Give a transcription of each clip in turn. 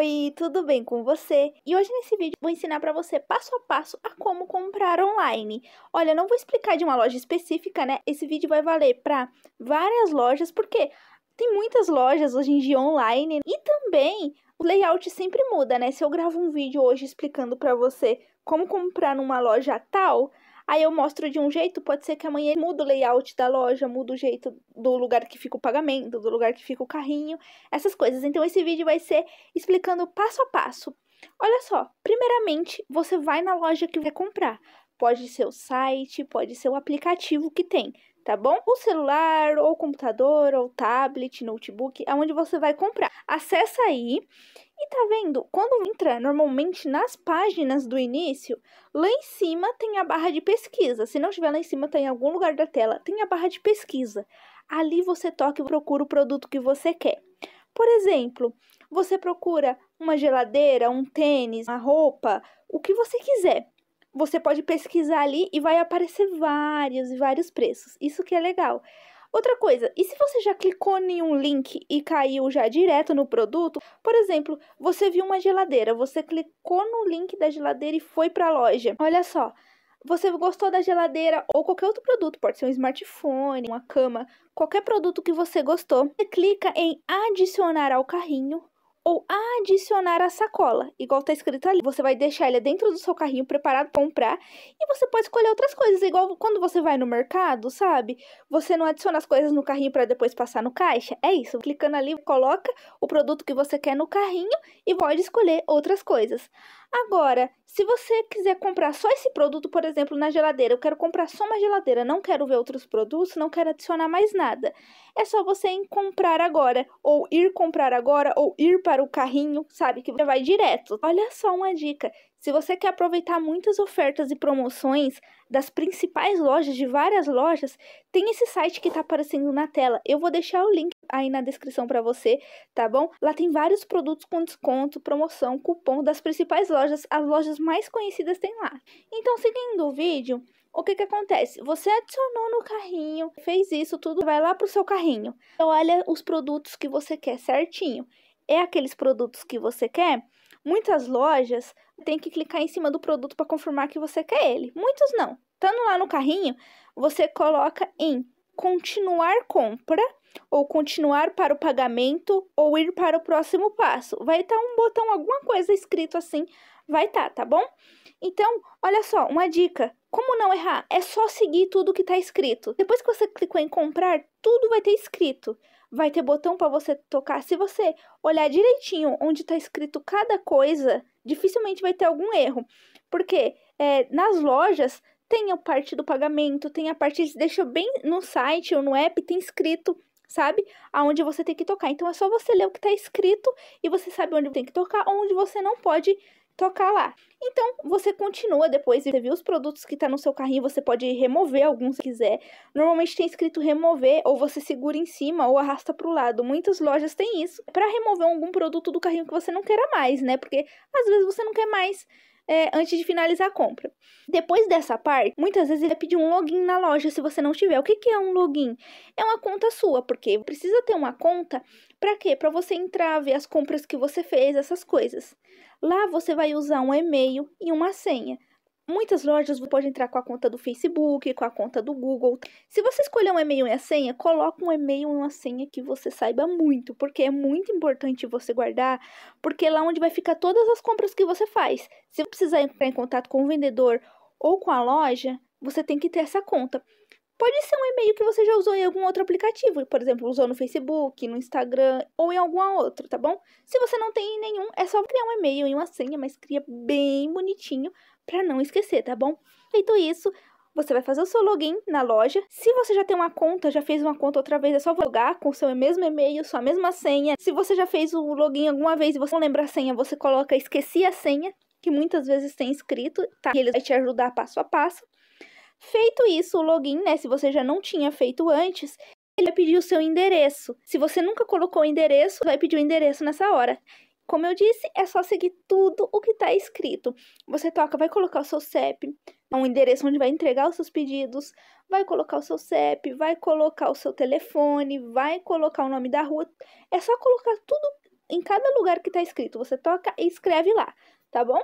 Oi, tudo bem com você? E hoje nesse vídeo vou ensinar para você passo a passo a como comprar online. Olha, não vou explicar de uma loja específica, né? Esse vídeo vai valer para várias lojas, porque tem muitas lojas hoje em dia online e também o layout sempre muda, né? Se eu gravo um vídeo hoje explicando para você como comprar numa loja tal, Aí eu mostro de um jeito, pode ser que amanhã mude o layout da loja, mude o jeito do lugar que fica o pagamento, do lugar que fica o carrinho, essas coisas. Então esse vídeo vai ser explicando passo a passo. Olha só, primeiramente você vai na loja que vai comprar. Pode ser o site, pode ser o aplicativo que tem, tá bom? O celular, ou computador, ou tablet, notebook, aonde é você vai comprar. Acessa aí tá vendo? Quando entra normalmente nas páginas do início, lá em cima tem a barra de pesquisa. Se não estiver lá em cima, tá em algum lugar da tela, tem a barra de pesquisa. Ali você toca e procura o produto que você quer. Por exemplo, você procura uma geladeira, um tênis, uma roupa, o que você quiser. Você pode pesquisar ali e vai aparecer vários e vários preços. Isso que é legal. Outra coisa, e se você já clicou em um link e caiu já direto no produto? Por exemplo, você viu uma geladeira, você clicou no link da geladeira e foi para a loja. Olha só, você gostou da geladeira ou qualquer outro produto, pode ser um smartphone, uma cama, qualquer produto que você gostou, você clica em adicionar ao carrinho ou adicionar a sacola, igual tá escrito ali. Você vai deixar ele dentro do seu carrinho preparado para comprar e você pode escolher outras coisas, igual quando você vai no mercado, sabe? Você não adiciona as coisas no carrinho para depois passar no caixa. É isso, clicando ali, coloca o produto que você quer no carrinho e pode escolher outras coisas. Agora, se você quiser comprar só esse produto, por exemplo, na geladeira, eu quero comprar só uma geladeira, não quero ver outros produtos, não quero adicionar mais nada. É só você ir comprar agora, ou ir comprar agora, ou ir para o carrinho, sabe? Que vai direto. Olha só uma dica se você quer aproveitar muitas ofertas e promoções das principais lojas, de várias lojas, tem esse site que está aparecendo na tela. Eu vou deixar o link aí na descrição para você, tá bom? Lá tem vários produtos com desconto, promoção, cupom das principais lojas. As lojas mais conhecidas tem lá. Então, seguindo o vídeo, o que que acontece? Você adicionou no carrinho, fez isso tudo, vai lá pro seu carrinho. Então, olha os produtos que você quer certinho é aqueles produtos que você quer, muitas lojas têm que clicar em cima do produto para confirmar que você quer ele. Muitos não. Estando lá no carrinho, você coloca em continuar compra ou continuar para o pagamento ou ir para o próximo passo. Vai estar tá um botão, alguma coisa escrito assim, vai estar, tá, tá bom? Então, olha só, uma dica. Como não errar? É só seguir tudo que está escrito. Depois que você clicou em comprar, tudo vai ter escrito vai ter botão para você tocar. Se você olhar direitinho onde está escrito cada coisa, dificilmente vai ter algum erro. Porque é, nas lojas tem a parte do pagamento, tem a parte. Eles deixam bem no site ou no app, tem escrito, sabe? Aonde você tem que tocar. Então é só você ler o que está escrito e você sabe onde tem que tocar, onde você não pode tocar lá. Então, você continua depois e você viu os produtos que tá no seu carrinho, você pode remover alguns se quiser. Normalmente tem escrito remover, ou você segura em cima ou arrasta para o lado. Muitas lojas têm isso para remover algum produto do carrinho que você não queira mais, né? Porque às vezes você não quer mais é, antes de finalizar a compra. Depois dessa parte, muitas vezes ele vai pedir um login na loja se você não tiver. O que, que é um login? É uma conta sua, porque precisa ter uma conta para quê? Para você entrar, ver as compras que você fez, essas coisas. Lá você vai usar um e-mail e uma senha. Muitas lojas você pode entrar com a conta do Facebook, com a conta do Google. Se você escolher um e-mail e a senha, coloque um e-mail e uma senha que você saiba muito, porque é muito importante você guardar, porque é lá onde vai ficar todas as compras que você faz. Se você precisar entrar em contato com o vendedor ou com a loja, você tem que ter essa conta. Pode ser um e-mail que você já usou em algum outro aplicativo, por exemplo, usou no Facebook, no Instagram ou em algum outro, tá bom? Se você não tem nenhum, é só criar um e-mail e uma senha, mas cria bem bonitinho para não esquecer, tá bom? Feito isso, você vai fazer o seu login na loja. Se você já tem uma conta, já fez uma conta outra vez, é só logar com o seu mesmo e-mail, sua mesma senha. Se você já fez o login alguma vez e você não lembra a senha, você coloca esqueci a senha, que muitas vezes tem escrito, tá? E ele vai te ajudar passo a passo. Feito isso, o login, né, se você já não tinha feito antes, ele vai pedir o seu endereço. Se você nunca colocou o endereço, vai pedir o endereço nessa hora. Como eu disse, é só seguir tudo o que está escrito. Você toca, vai colocar o seu CEP, é um endereço onde vai entregar os seus pedidos, vai colocar o seu CEP, vai colocar o seu telefone, vai colocar o nome da rua. É só colocar tudo em cada lugar que está escrito. Você toca e escreve lá, tá bom?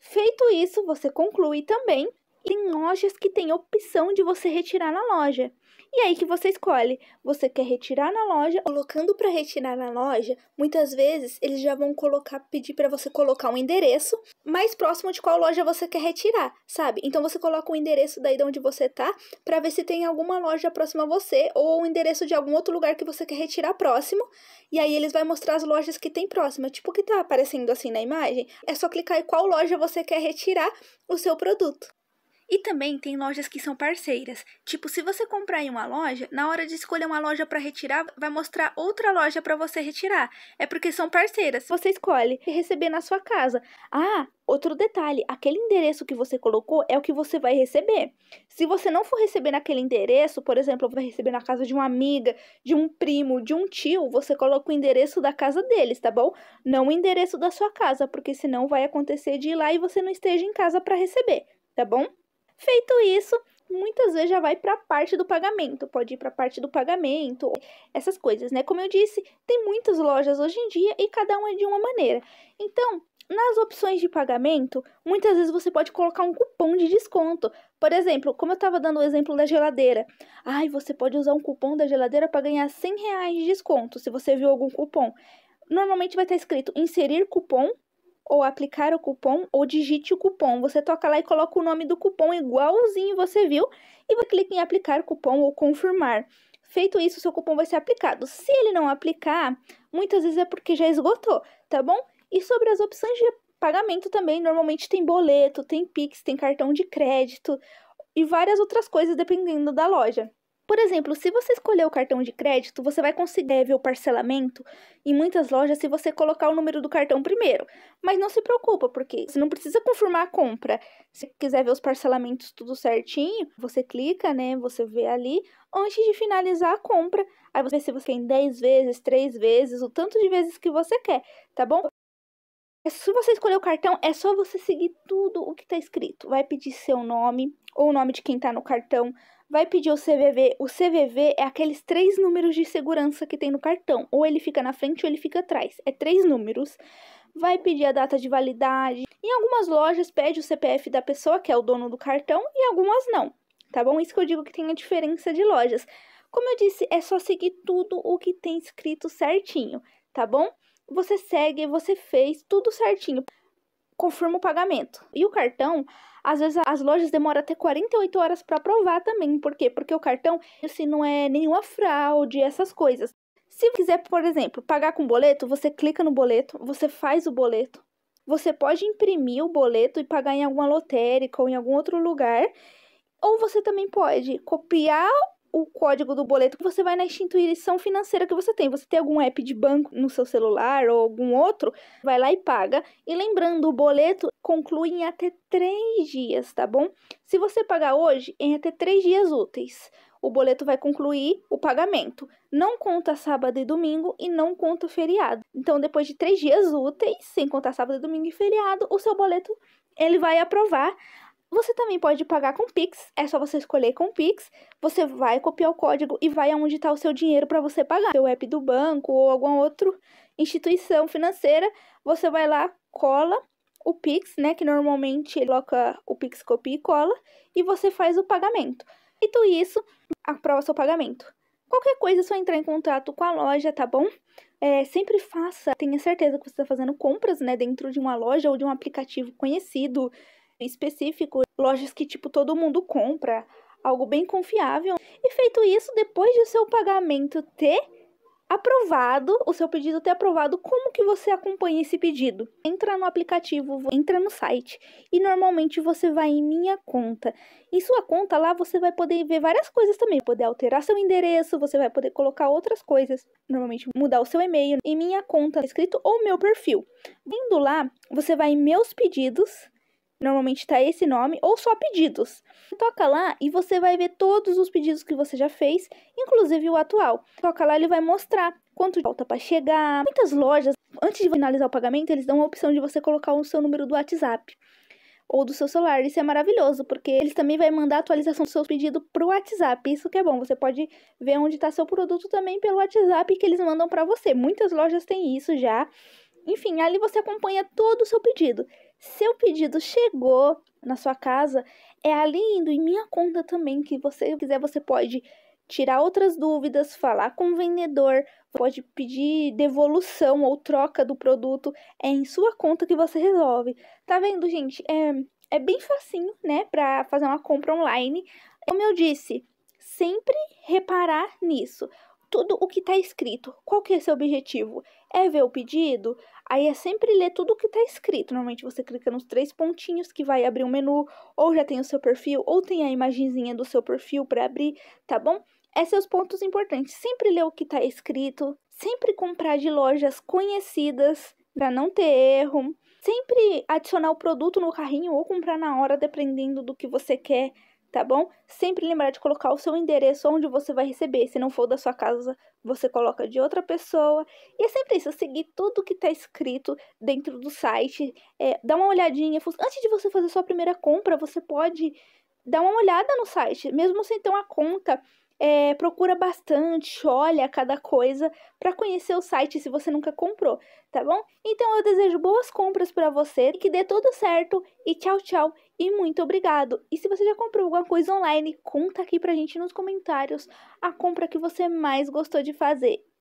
Feito isso, você conclui também tem lojas que tem opção de você retirar na loja. E aí que você escolhe, você quer retirar na loja, colocando para retirar na loja, muitas vezes eles já vão colocar, pedir para você colocar um endereço mais próximo de qual loja você quer retirar, sabe? Então você coloca o endereço daí de onde você tá, para ver se tem alguma loja próxima a você ou o endereço de algum outro lugar que você quer retirar próximo, e aí eles vai mostrar as lojas que tem próxima, tipo o que tá aparecendo assim na imagem. É só clicar em qual loja você quer retirar o seu produto. E também tem lojas que são parceiras. Tipo, se você comprar em uma loja, na hora de escolher uma loja para retirar, vai mostrar outra loja para você retirar. É porque são parceiras. Você escolhe receber na sua casa. Ah, outro detalhe, aquele endereço que você colocou é o que você vai receber. Se você não for receber naquele endereço, por exemplo, vai receber na casa de uma amiga, de um primo, de um tio, você coloca o endereço da casa deles, tá bom? Não o endereço da sua casa, porque senão vai acontecer de ir lá e você não esteja em casa para receber, tá bom? Feito isso, muitas vezes já vai para a parte do pagamento, pode ir para a parte do pagamento, essas coisas, né? Como eu disse, tem muitas lojas hoje em dia e cada uma é de uma maneira. Então, nas opções de pagamento, muitas vezes você pode colocar um cupom de desconto. Por exemplo, como eu estava dando o exemplo da geladeira. Ai, você pode usar um cupom da geladeira para ganhar 100 reais de desconto, se você viu algum cupom. Normalmente vai estar tá escrito inserir cupom ou aplicar o cupom ou digite o cupom. Você toca lá e coloca o nome do cupom igualzinho você viu e você clica em aplicar o cupom ou confirmar. Feito isso, seu cupom vai ser aplicado. Se ele não aplicar, muitas vezes é porque já esgotou, tá bom? E sobre as opções de pagamento também, normalmente tem boleto, tem Pix, tem cartão de crédito e várias outras coisas dependendo da loja. Por exemplo, se você escolher o cartão de crédito, você vai conseguir eh, ver o parcelamento em muitas lojas se você colocar o número do cartão primeiro. Mas não se preocupa, porque você não precisa confirmar a compra. Se quiser ver os parcelamentos tudo certinho, você clica, né? Você vê ali antes de finalizar a compra. Aí você vê se você tem 10 vezes, 3 vezes, o tanto de vezes que você quer, tá bom? É se você escolher o cartão, é só você seguir tudo o que está escrito. Vai pedir seu nome ou o nome de quem está no cartão vai pedir o CVV. O CVV é aqueles três números de segurança que tem no cartão. Ou ele fica na frente ou ele fica atrás. É três números. Vai pedir a data de validade. Em algumas lojas pede o CPF da pessoa que é o dono do cartão e algumas não. Tá bom? Isso que eu digo que tem a diferença de lojas. Como eu disse, é só seguir tudo o que tem escrito certinho, tá bom? Você segue, você fez tudo certinho confirma o pagamento. E o cartão, às vezes as lojas demoram até 48 horas para aprovar também. Por quê? Porque o cartão, assim, não é nenhuma fraude, essas coisas. Se quiser, por exemplo, pagar com boleto, você clica no boleto, você faz o boleto. Você pode imprimir o boleto e pagar em alguma lotérica ou em algum outro lugar. Ou você também pode copiar o código do boleto, que você vai na instituição financeira que você tem. Você tem algum app de banco no seu celular ou algum outro, vai lá e paga. E lembrando, o boleto conclui em até três dias, tá bom? Se você pagar hoje, em até três dias úteis, o boleto vai concluir o pagamento. Não conta sábado e domingo e não conta feriado. Então, depois de três dias úteis, sem contar sábado, domingo e feriado, o seu boleto ele vai aprovar você também pode pagar com Pix, é só você escolher com Pix, você vai copiar o código e vai aonde está o seu dinheiro para você pagar. Seu app do banco ou alguma outra instituição financeira, você vai lá, cola o Pix, né, que normalmente coloca o Pix, copia e cola, e você faz o pagamento. Feito isso, aprova seu pagamento. Qualquer coisa é só entrar em contato com a loja, tá bom? É, sempre faça, tenha certeza que você está fazendo compras né, dentro de uma loja ou de um aplicativo conhecido específico, lojas que tipo todo mundo compra, algo bem confiável. E feito isso, depois de seu pagamento ter aprovado, o seu pedido ter aprovado, como que você acompanha esse pedido? Entra no aplicativo, entra no site e normalmente você vai em minha conta. Em sua conta lá você vai poder ver várias coisas também, poder alterar seu endereço, você vai poder colocar outras coisas, normalmente mudar o seu e-mail em minha conta tá escrito ou meu perfil. Indo lá, você vai em meus pedidos normalmente tá esse nome, ou só pedidos. Toca lá e você vai ver todos os pedidos que você já fez, inclusive o atual. Toca lá, ele vai mostrar quanto falta para chegar. Muitas lojas, antes de finalizar o pagamento, eles dão a opção de você colocar o seu número do WhatsApp ou do seu celular. Isso é maravilhoso, porque eles também vão mandar a atualização do seu pedido pro WhatsApp. Isso que é bom, você pode ver onde está seu produto também pelo WhatsApp que eles mandam para você. Muitas lojas têm isso já. Enfim, ali você acompanha todo o seu pedido. Seu pedido chegou na sua casa, é ali indo em minha conta também que você quiser, você pode tirar outras dúvidas, falar com o vendedor, pode pedir devolução ou troca do produto, é em sua conta que você resolve. Tá vendo, gente? É, é bem facinho, né, para fazer uma compra online. Como eu disse, sempre reparar nisso tudo o que está escrito. Qual que é seu objetivo? É ver o pedido? Aí é sempre ler tudo o que está escrito. Normalmente você clica nos três pontinhos que vai abrir um menu, ou já tem o seu perfil, ou tem a imagenzinha do seu perfil para abrir, tá bom? Esses é são os pontos importantes. Sempre ler o que está escrito, sempre comprar de lojas conhecidas para não ter erro, sempre adicionar o produto no carrinho ou comprar na hora, dependendo do que você quer tá bom? Sempre lembrar de colocar o seu endereço onde você vai receber. Se não for da sua casa, você coloca de outra pessoa. E é sempre isso, seguir tudo que tá escrito dentro do site. É, dá uma olhadinha. Antes de você fazer sua primeira compra, você pode dar uma olhada no site, mesmo sem ter uma conta é, procura bastante, olha cada coisa para conhecer o site se você nunca comprou, tá bom? Então eu desejo boas compras para você, que dê tudo certo e tchau, tchau e muito obrigado. E se você já comprou alguma coisa online, conta aqui pra gente nos comentários a compra que você mais gostou de fazer.